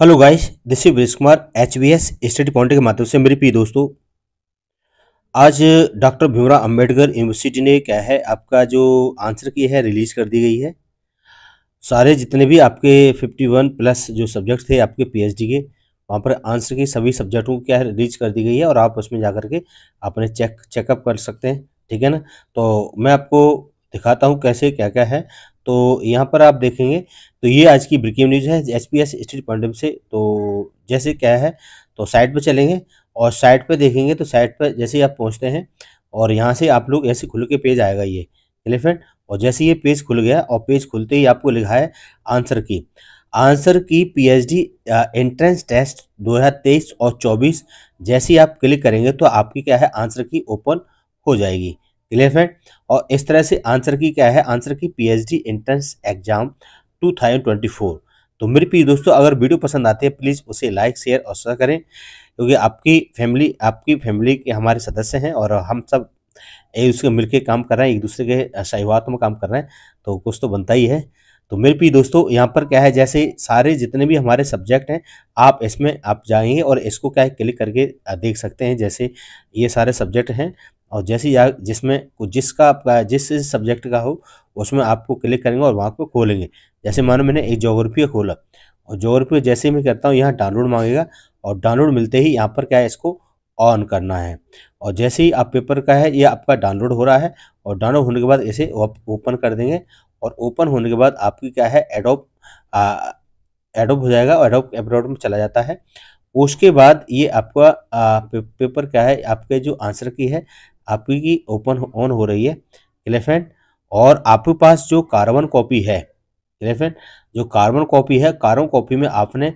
hello guys this is Brij Kumar H V S study point के माध्यम से मेरी प्रिय दोस्तों आज डॉक्टर भीमराव अंबेडकर यूनिवर्सिटी ने क्या है आपका जो आंसर की है रिलीज़ कर दी गई है सारे जितने भी आपके 51 प्लस जो सब्जेक्ट थे आपके पीएचडी के वहाँ पर आंसर के सभी सब्जेक्टों को क्या है रिलीज कर दी गई है और आप उसमें जा के अपने चेक चेकअप कर सकते हैं ठीक है ना तो मैं आपको दिखाता हूँ कैसे क्या क्या है तो यहाँ पर आप देखेंगे तो ये आज की ब्रेकिंग न्यूज़ है S P S street point से तो जैसे क्या है तो साइट पर चलेंगे और साइट पर देखेंगे तो साइट पर जैसे ही आप पहुँचते हैं और यहाँ से आप लोग ऐसे खुल के पेज आएगा ये एलिफेंट और जैसे ये पेज खुल गया और पेज खुलते ही आपको लिखा है आंसर की answer key PhD entrance test 2023 और 24 जैसे ही आप क्लिक करेंगे तो आपकी क्या है आंसर की ओपन हो जाएगी क्लियर फ्रेंड और इस तरह से आंसर की क्या है answer key PhD entrance exam 2024 तो मेरे पी दोस्तों अगर वीडियो पसंद आते हैं प्लीज़ उसे लाइक शेयर और शेयर करें क्योंकि आपकी फैमिली आपकी फैमिली के हमारे सदस्य हैं और हम सब एक दूसरे मिलकर काम कर रहे हैं एक दूसरे के सहवात में काम कर रहे हैं तो कुछ तो बनता ही है तो मेरे पी दोस्तों यहाँ पर क्या है जैसे सारे जितने भी हमारे सब्जेक्ट हैं आप इसमें आप जाएंगे और इसको क्या है क्लिक करके देख सकते हैं जैसे ये सारे सब्जेक्ट हैं और जैसे या जिसमें जिसका आपका जिस सब्जेक्ट का हो उसमें आपको क्लिक करेंगे और वहाँ पर खोलेंगे जैसे मानो मैंने एक जोग्राफी खोला और जोग्राफी जैसे मैं करता हूँ यहाँ डाउनलोड मांगेगा और डाउनलोड मिलते ही यहाँ पर क्या है इसको ऑन करना है और जैसे ही आप पेपर का है ये आपका डाउनलोड हो रहा है और डाउनलोड होने के बाद इसे ओपन कर देंगे और ओपन होने के बाद आपकी क्या है एडोप एडोप हो जाएगा और एडोप एप्रोड में चला जाता है उसके बाद ये आपका आ, पे, पेपर क्या है आपके जो आंसर की है आपकी की ओपन ऑन हो रही है इलेफेंट और आपके पास जो कार्बन कॉपी है इलेफेंट जो कार्बन कॉपी है कार्बन कॉपी में आपने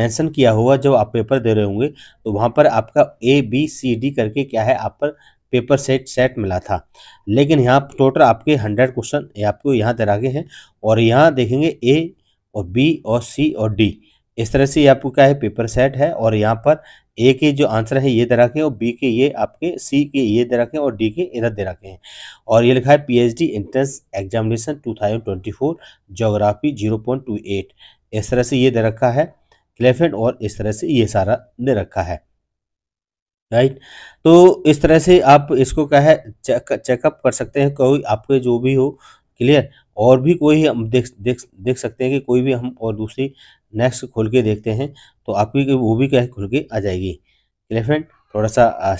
मेंशन किया होगा जब आप पेपर दे रहे होंगे तो वहाँ पर आपका ए बी सी डी करके क्या है आप पर पेपर सेट सेट मिला था लेकिन यहाँ टोटल आपके हंड्रेड क्वेश्चन आपको यहाँ तैरा के हैं और यहाँ देखेंगे ए और बी और सी और डी इस तरह से आपको क्या है पेपर सेट है और यहाँ पर ए के जो आंसर है ये दे रखे हैं और बी के ये आपके सी के ये दे रखे हैं और डी के इधर दे रखे हैं और ये लिखा है पीएचडी एंट्रेंस एग्जामिनेशन 2024 ज्योग्राफी 0.28 इस तरह से ये दे रखा है क्लेफेंट और इस तरह से ये सारा दे रखा है राइट तो इस तरह से आप इसको क्या है चेकअप चेक कर सकते हैं कोई आपके जो भी हो क्लियर और भी कोई हम देख देख देख सकते हैं कि कोई भी हम और दूसरी नेक्स्ट खोल के देखते हैं तो आपकी वो भी क्या है खुल के आ जाएगी ठीक फ्रेंड थोड़ा सा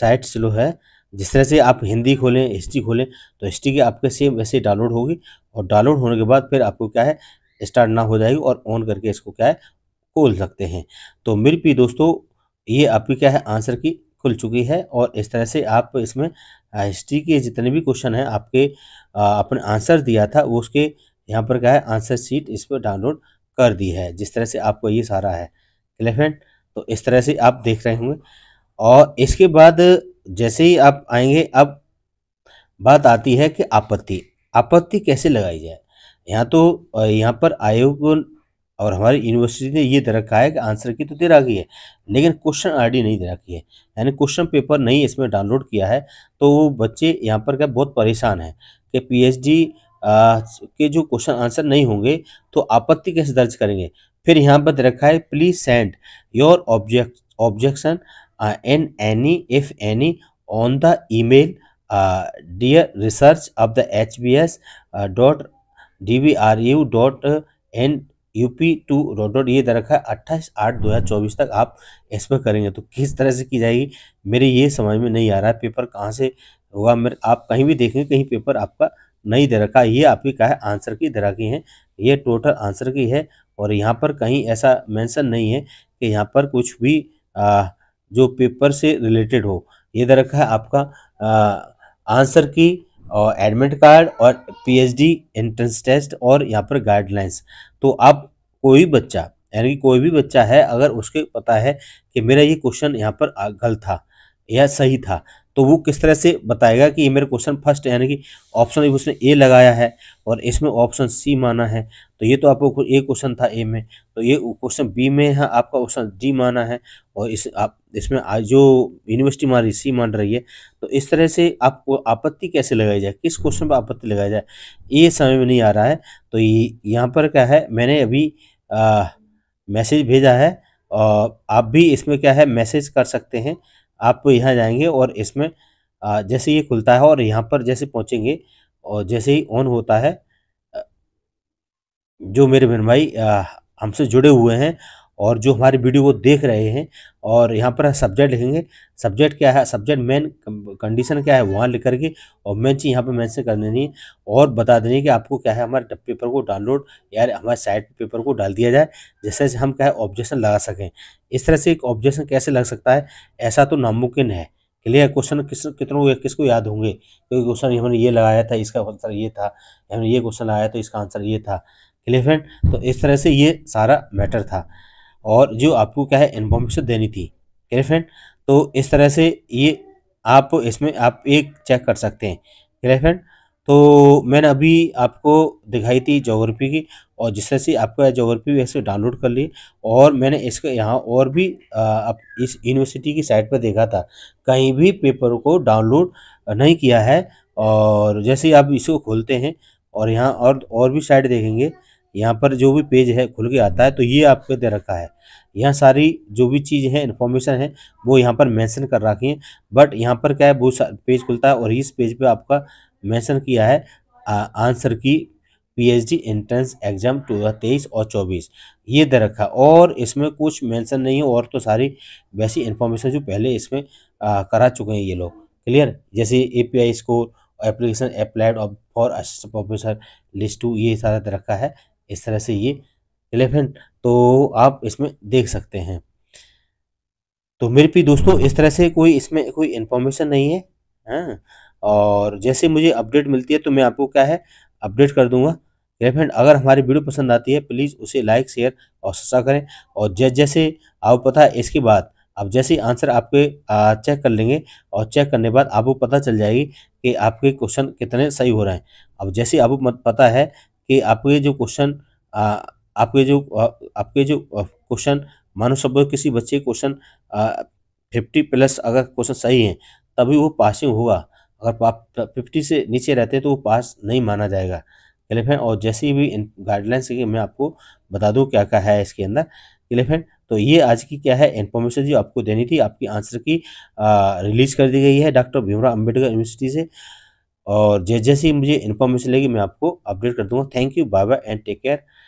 साइट स्लो है जिस तरह से आप हिंदी खोलें हिस्ट्री खोलें तो हिस्ट्री की आपके सेम वैसे डाउनलोड होगी और डाउनलोड होने के बाद फिर आपको क्या है स्टार्ट ना हो जाएगी और ऑन करके इसको क्या है खोल सकते हैं तो मेरी पी दोस्तों ये आपकी क्या है आंसर की खुल चुकी है और इस तरह से आप इसमें हिस्ट्री के जितने भी क्वेश्चन हैं आपके आपने आंसर दिया था वो उसके यहाँ पर क्या है आंसर शीट इस पर डाउनलोड कर दी है जिस तरह से आपको ये सारा है एलिफेंट तो इस तरह से आप देख रहे होंगे और इसके बाद जैसे ही आप आएंगे अब बात आती है कि आपत्ति आपत्ति कैसे लगाई जाए यहाँ तो यहाँ पर आयोग और हमारी यूनिवर्सिटी ने ये दे रखा है कि आंसर की तो दे रखी है लेकिन क्वेश्चन आईडी नहीं दे रखी है यानी क्वेश्चन पेपर नहीं इसमें डाउनलोड किया है तो वो बच्चे यहाँ पर क्या बहुत परेशान है कि पीएचडी के जो क्वेश्चन आंसर नहीं होंगे तो आपत्ति कैसे दर्ज करेंगे फिर यहाँ पर रखा है please send your object objection an any if any on the email dear research of the H B S dot D V R U dot N U P two dot dot ये रखा है अट्ठाईस आठ दो हज़ार चौबीस तक आप इस पर करेंगे तो किस तरह से की जाएगी मेरे ये समझ में नहीं आ रहा है पेपर कहाँ से होगा मेरे आप कहीं भी देखेंगे कहीं पेपर आपका नहीं दे रखा ये आपकी क्या है आंसर की दे रखी है ये टोटल आंसर की है और यहाँ पर कहीं ऐसा मेंशन नहीं है कि यहाँ पर कुछ भी आ, जो पेपर से रिलेटेड हो ये दे रखा है आपका आ, आंसर की और एडमिट कार्ड और पीएचडी एंट्रेंस टेस्ट और यहाँ पर गाइडलाइंस तो आप कोई बच्चा यानी कि कोई भी बच्चा है अगर उसके पता है कि मेरा ये क्वेश्चन यहाँ पर गलत था या सही था तो वो किस तरह से बताएगा कि ये मेरे क्वेश्चन फर्स्ट यानी कि ऑप्शन उसने ए लगाया है और इसमें ऑप्शन सी माना है तो ये तो आपको ए क्वेश्चन था ए में तो ये क्वेश्चन बी में है आपका ऑप्शन डी माना है और इस आप इसमें जो यूनिवर्सिटी मान रही सी मान रही है तो इस तरह से आपको आपत्ति कैसे लगाई जाए किस क्वेश्चन पर आपत्ति लगाई जाए ये समझ में नहीं आ रहा है तो ये यहाँ पर क्या है मैंने अभी मैसेज भेजा है और आप भी इसमें क्या है मैसेज कर सकते हैं आप यहाँ जाएंगे और इसमें जैसे ये खुलता है और यहाँ पर जैसे पहुँचेंगे और जैसे ही ऑन होता है जो मेरे बहन भाई हमसे जुड़े हुए हैं और जो हमारी वीडियो को देख रहे हैं और यहाँ पर सब्जेक्ट लिखेंगे सब्जेक्ट क्या है सब्जेक्ट मेन कंडीशन क्या है वहाँ लिख करके और मैं चीज यहाँ पर मैंसन कर देनी है और बता देनी है कि आपको क्या है हमारे पेपर को डाउनलोड यार हमारे साइट पेपर को डाल दिया जाए जिससे हम क्या है ऑब्जेक्शन लगा सकें इस तरह से एक ऑब्जेक्शन कैसे लग सकता है ऐसा तो नामुमकिन है क्लियर क्वेश्चन किस कितनों किसको याद होंगे क्योंकि क्वेश्चन हमने ये लगाया था इसका आंसर ये था हमने ये क्वेश्चन लगाया तो इसका आंसर ये था क्लियर फ्रेंड तो इस तरह से ये सारा मैटर था और जो आपको क्या है इन्फॉर्मेशन देनी थी क्लियर फ्रेंड तो इस तरह से ये आप इसमें आप एक चेक कर सकते हैं ठीक है फ्रेंड तो मैंने अभी आपको दिखाई थी जोग्राफी की और जिससे से आपको जोग्राफी वैसे डाउनलोड कर ली और मैंने इसका यहाँ और भी आप इस यूनिवर्सिटी की साइट पर देखा था कहीं भी पेपर को डाउनलोड नहीं किया है और जैसे ही आप इसको खोलते हैं और यहाँ और और भी साइट देखेंगे यहाँ पर जो भी पेज है खुल के आता है तो ये आपको दे रखा है यहाँ सारी जो भी चीज़ है इन्फॉर्मेशन है वो यहाँ पर मेंशन कर रखी है बट यहाँ पर क्या है वो पेज खुलता है और इस पेज पे आपका मेंशन किया है uh, answer key PhD entrance exam दो तेईस और चौबीस ये दे रखा और इसमें कुछ मेंशन नहीं है और तो सारी वैसी इन्फॉर्मेशन जो पहले इसमें आ, करा चुके हैं ये लोग क्लियर जैसे a score application applied for assistant professor list to ये सारा दे रखा है इस तरह से ये एलिफेंट तो आप इसमें देख सकते हैं तो मेरे पी दोस्तों इस तरह से कोई इसमें कोई इन्फॉर्मेशन नहीं है हाँ और जैसे मुझे अपडेट मिलती है तो मैं आपको क्या है अपडेट कर दूंगा मेरे अगर हमारी वीडियो पसंद आती है प्लीज़ उसे लाइक शेयर और सस्ता करें और जैसे जैसे आपको पता है इसके बाद अब जैसे आंसर आपके चेक कर लेंगे और चेक करने के बाद आपको पता चल जाएगी कि आपके क्वेश्चन कितने सही हो रहे हैं अब जैसे आपको पता है कि आपके जो क्वेश्चन आपके जो आपके जो क्वेश्चन मानो सब किसी बच्चे क्वेश्चन फिफ्टी प्लस अगर क्वेश्चन सही है तभी वो पासिंग होगा अगर आप फिफ्टी से नीचे रहते हैं तो वो पास नहीं माना जाएगा फ्रेंड और जैसी भी गाइडलाइंस की मैं आपको बता दूं क्या क्या है इसके अंदर फ्रेंड तो ये आज की क्या है इन्फॉर्मेशन जो आपको देनी थी आपकी आंसर की आ, रिलीज कर दी गई है डॉक्टर भीमराव अम्बेडकर यूनिवर्सिटी से और जैसे जैसे ही मुझे इन्फॉर्मेशन लगी मैं आपको अपडेट कर दूंगा thank you bye bye and take care